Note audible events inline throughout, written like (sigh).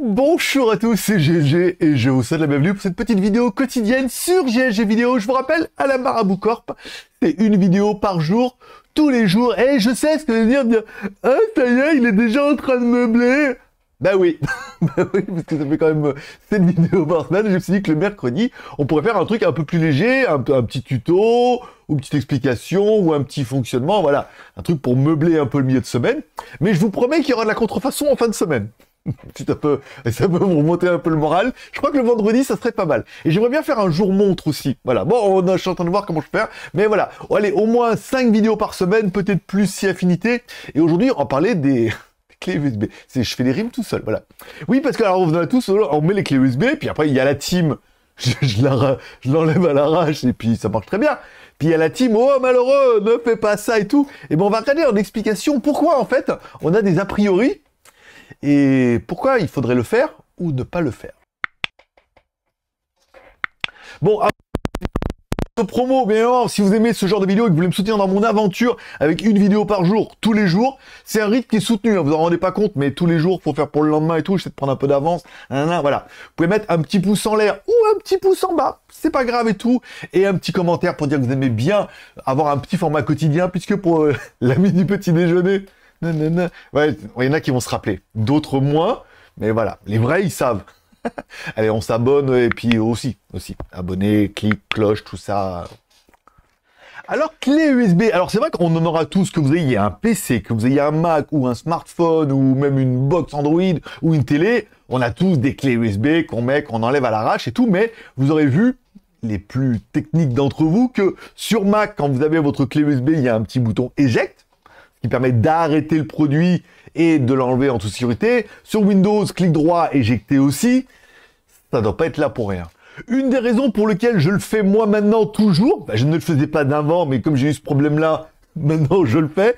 Bonjour à tous, c'est G&G et je vous souhaite la bienvenue pour cette petite vidéo quotidienne sur G&G Vidéo. Je vous rappelle, à la Marabout Corp, c'est une vidéo par jour, tous les jours. Et je sais ce que je veux dire, de « Ah, ça y est, il est déjà en train de meubler !» Bah oui, (laughs) bah oui, parce que ça fait quand même 7 euh, vidéos par semaine. Je me suis dit que le mercredi, on pourrait faire un truc un peu plus léger, un, petit tuto, ou une petite explication, ou un petit fonctionnement, voilà. Un truc pour meubler un peu le milieu de semaine. Mais je vous promets qu'il y aura de la contrefaçon en fin de semaine. C'est (laughs) un peu, ça peut vous remonter un peu le moral. Je crois que le vendredi, ça serait pas mal. Et j'aimerais bien faire un jour montre aussi. Voilà. Bon, on, je suis en train de voir comment je faire. Mais voilà. Allez, au moins 5 vidéos par semaine, peut-être plus si affinité. Et aujourd'hui, on va parler des, clé USB. C'est, je fais les rimes tout seul, voilà. Oui, parce que alors on a tous, on met les clés USB, puis après il y a la team. (laughs) Je, l'enlève à l'arrache et puis ça marche très bien. Puis il y a la team, oh malheureux, ne fais pas ça et tout. Et bon, on va regarder en explication pourquoi en fait on a des a priori et pourquoi il faudrait le faire ou ne pas le faire. Bon promo, bien évidemment, si vous aimez ce genre de vidéo et que vous voulez me soutenir dans mon aventure avec une vidéo par jour, tous les jours, c'est un rythme qui est soutenu, hein, vous en rendez pas compte, mais tous les jours, faut faire pour le lendemain et tout, j'essaie de prendre un peu d'avance, voilà. Vous pouvez mettre un petit pouce en l'air ou un petit pouce en bas, c'est pas grave et tout, et un petit commentaire pour dire que vous aimez bien avoir un petit format quotidien, puisque pour euh, (laughs) la nuit du petit déjeuner, il y en a qui vont se rappeler, d'autres moins, mais voilà, les vrais, ils savent. (laughs) Allez, on s'abonne et puis aussi, aussi. Abonné, clic, cloche, tout ça. Alors, clé USB. Alors, c'est vrai qu'on en aura tous, que vous ayez un PC, que vous ayez un Mac ou un smartphone ou même une box Android ou une télé. On a tous des clés USB qu'on met, qu'on enlève à l'arrache et tout. Mais vous aurez vu, les plus techniques d'entre vous, que sur Mac, quand vous avez votre clé USB, il y a un petit bouton éjecte qui permet d'arrêter le produit et de l'enlever en toute sécurité. Sur Windows, clic droit, éjecter aussi. Ça doit pas être là pour rien. Une des raisons pour lesquelles je le fais moi maintenant toujours, bah, je ne le faisais pas d'avant, mais comme j'ai eu ce problème-là, (laughs) maintenant je le fais,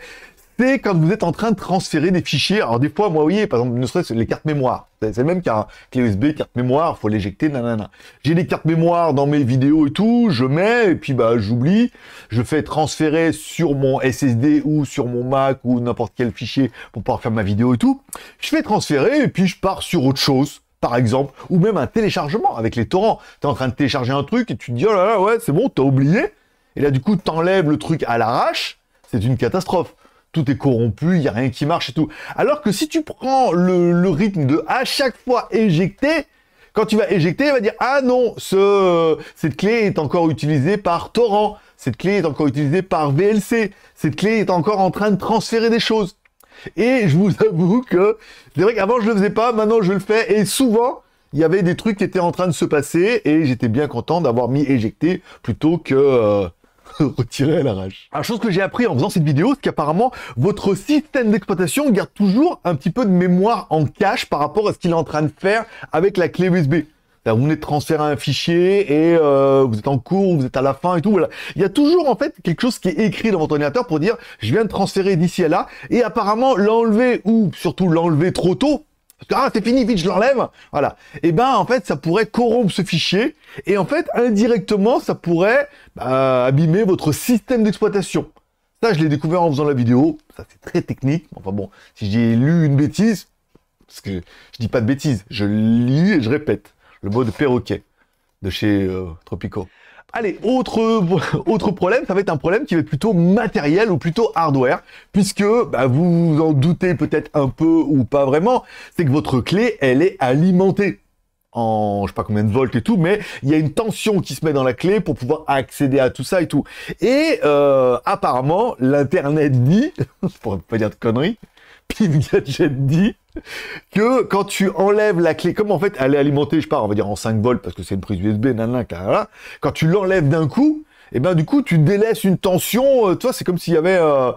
quand vous êtes en train de transférer des fichiers. Alors des fois, moi, oui, par exemple, ne serait-ce les cartes mémoire. C'est même qu'un clé USB, carte mémoire, faut l'éjecter, nanana. J'ai des cartes mémoire dans mes vidéos et tout, je mets, et puis bah j'oublie, je fais transférer sur mon SSD ou sur mon Mac ou n'importe quel fichier pour pouvoir faire ma vidéo et tout. Je fais transférer et puis je pars sur autre chose par exemple, ou même un téléchargement avec les torrents. Tu es en train de télécharger un truc et tu te dis, oh là là, ouais, c'est bon, t'as oublié. Et là, du coup, tu t'enlèves le truc à l'arrache, c'est une catastrophe tout est corrompu, il n'y a rien qui marche et tout. Alors que si tu prends le, rythme de à chaque fois éjecter, quand tu vas éjecter, il va dire ah non, ce, cette clé est encore utilisée par torrent, cette clé est encore utilisée par VLC, cette clé est encore en train de transférer des choses. Et je vous avoue que c'est vrai qu'avant je le faisais pas, maintenant je le fais et souvent il y avait des trucs qui étaient en train de se passer et j'étais bien content d'avoir mis éjecté plutôt que euh, (laughs) retirer à rage la chose que j'ai appris en faisant cette vidéo, c'est qu'apparemment, votre système d'exploitation garde toujours un petit peu de mémoire en cache par rapport à ce qu'il est en train de faire avec la clé USB. vous venez de transférer un fichier et euh, vous êtes en cours, vous êtes à la fin et tout. Voilà. Il y a toujours en fait quelque chose qui est écrit dans votre ordinateur pour dire je viens de transférer d'ici à là et apparemment l'enlever ou surtout l'enlever trop tôt ah, c'est fini, vite, je l'enlève. Voilà. Et eh ben, en fait, ça pourrait corrompre ce fichier. Et en fait, indirectement, ça pourrait euh, abîmer votre système d'exploitation. Ça, je l'ai découvert en faisant la vidéo. Ça, c'est très technique. Enfin bon, si j'ai lu une bêtise, parce que je dis pas de bêtises, je lis et je répète. Le mot de perroquet de chez euh, Tropico. Allez, (laughs) autre, problème, ça va être un problème qui va être plutôt matériel ou plutôt hardware, puisque bah, vous vous en doutez peut-être un peu ou pas vraiment, c'est que votre clé, elle est alimentée en je sais pas combien de volts et tout, mais il y a une tension qui se met dans la clé pour pouvoir accéder à tout ça et tout. Et euh, apparemment, l'internet dit, (laughs) pourrais pas dire de conneries, (laughs) Pin Gadget dit (laughs) que quand tu enlèves la clé, comme en fait elle est alimentée, je pars, on va dire en 5 volts parce que c'est une prise USB, nanana, quand tu l'enlèves d'un coup, et eh ben du coup tu délaisses une tension, euh, toi c'est comme s'il y avait euh,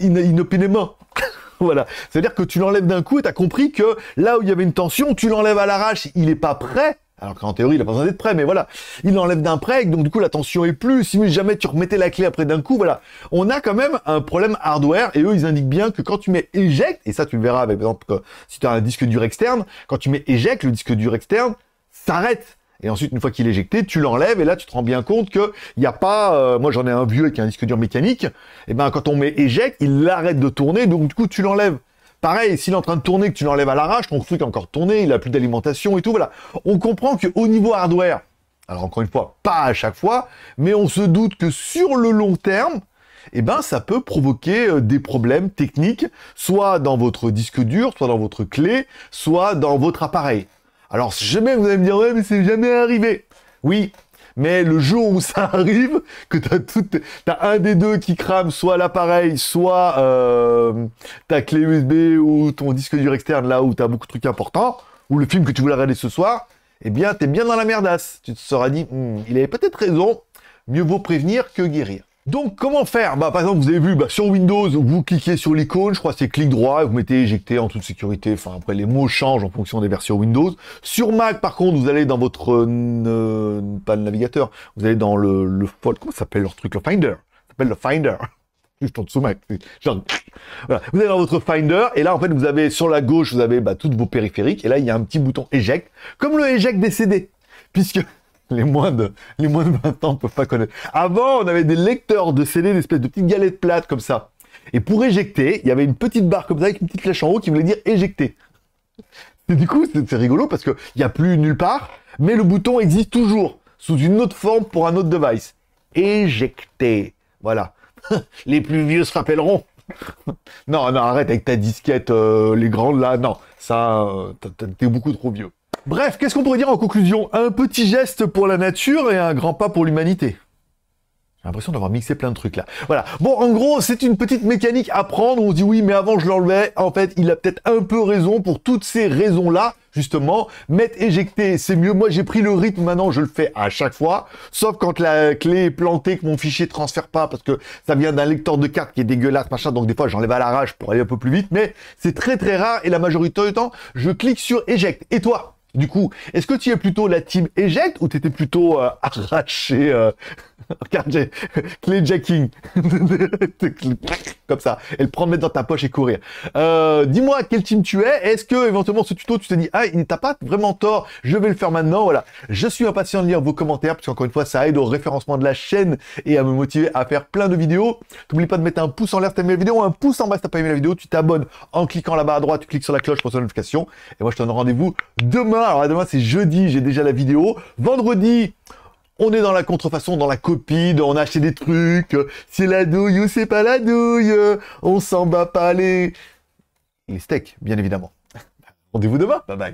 inopinément. (laughs) voilà, c'est-à-dire que tu l'enlèves d'un coup et tu as compris que là où il y avait une tension, tu l'enlèves à l'arrache, il n'est pas prêt alors qu'en théorie, il a pas besoin d'être prêt, mais voilà. Il l'enlève d'un prêt, donc du coup, la tension est plus. Si jamais tu remettais la clé après d'un coup, voilà. On a quand même un problème hardware, et eux, ils indiquent bien que quand tu mets éjecte, et ça, tu le verras avec, par exemple, si tu as un disque dur externe, quand tu mets éjecte, le disque dur externe s'arrête. Et ensuite, une fois qu'il est éjecté, tu l'enlèves et là, tu te rends bien compte que il n'y a pas. Euh, moi, j'en ai un vieux avec un disque dur mécanique. Et eh ben, quand on met éjecte, il arrête de tourner, donc du coup, tu l'enlèves. Pareil, s'il est en train de tourner, que tu l'enlèves à l'arrache, ton truc est encore tourné, il a plus d'alimentation et tout, voilà. On comprend qu'au niveau hardware, alors encore une fois, pas à chaque fois, mais on se doute que sur le long terme, eh ben, ça peut provoquer euh, des problèmes techniques, soit dans votre disque dur, soit dans votre clé, soit dans votre appareil. Alors, si jamais vous allez me dire, ouais, mais c'est jamais arrivé. Oui, mais le jour où ça (laughs) arrive, que t'as tout, un des deux qui crame, soit l'appareil, soit euh, ta clé USB ou ton disque dur externe, là où t'as beaucoup de trucs importants, ou le film que tu voulais regarder ce soir, eh bien, t'es bien dans la merdasse. Tu te seras dit, hmm, il avait peut-être raison, mieux vaut prévenir que guérir. Donc comment faire bah, Par exemple, vous avez vu, bah, sur Windows, vous cliquez sur l'icône, je crois c'est clic droit, et vous mettez éjecter en toute sécurité, enfin après les mots changent en fonction des versions Windows. Sur Mac, par contre, vous allez dans votre... Euh, pas le navigateur, vous allez dans le... le comment ça s'appelle leur truc Le Finder Ça s'appelle le Finder (laughs) je en sous Mac. Genre... Voilà. Vous allez dans votre Finder et là en fait vous avez sur la gauche vous avez bah, toutes vos périphériques et là il y a un petit bouton éjecte, comme le éjecte des CD puisque les moins de, les moins de 20 ans peuvent pas connaître. Avant, on avait des lecteurs de CD, des espèces de petites galettes plates comme ça. Et pour éjecter, il y avait une petite barre comme ça avec une petite flèche en haut qui voulait dire éjecter. Et du coup, c'est rigolo parce qu'il n'y a plus nulle part, mais le bouton existe toujours sous une autre forme pour un autre device. Éjecter. Voilà. (laughs) les plus vieux se rappelleront. (laughs) non, non, arrête avec ta disquette, euh, les grandes là, non, ça, euh, t'es beaucoup trop vieux. Bref, qu'est-ce qu'on pourrait dire en conclusion Un petit geste pour la nature et un grand pas pour l'humanité. J'ai l'impression d'avoir mixé plein de trucs là. Voilà. Bon, en gros, c'est une petite mécanique à prendre. On se dit oui, mais avant je l'enlevais. En fait, il a peut-être un peu raison pour toutes ces raisons-là, justement. Mettre éjecté, c'est mieux. Moi, j'ai pris le rythme. Maintenant, je le fais à chaque fois. Sauf quand la clé est plantée, que mon fichier transfère pas parce que ça vient d'un lecteur de cartes qui est dégueulasse, machin. Donc, des fois, j'enlève à l'arrache pour aller un peu plus vite. Mais c'est très, très rare et la majorité du temps, je clique sur éjecte. Et toi? Du coup, est-ce que tu es plutôt la team éjecte ou étais plutôt euh, arraché euh, (laughs) (laughs) clé jacking (laughs) comme ça Elle le prendre mettre dans ta poche et courir. Euh, dis-moi quel team tu es. Est-ce que éventuellement ce tuto tu t'es dit ah il t'a pas vraiment tort, je vais le faire maintenant. Voilà, je suis impatient de lire vos commentaires parce qu'encore une fois ça aide au référencement de la chaîne et à me motiver à faire plein de vidéos. T'oublie pas de mettre un pouce en l'air si t'as aimé la vidéo, ou un pouce en bas si t'as pas aimé la vidéo. Tu t'abonnes en cliquant là-bas à droite, tu cliques sur la cloche pour une notification et moi je te donne rendez-vous demain alors demain c'est jeudi, j'ai déjà la vidéo. Vendredi, on est dans la contrefaçon, dans la copie, on a acheté des trucs, c'est la douille ou c'est pas la douille, on s'en bat pas les... les steaks, bien évidemment. Rendez-vous demain, bye bye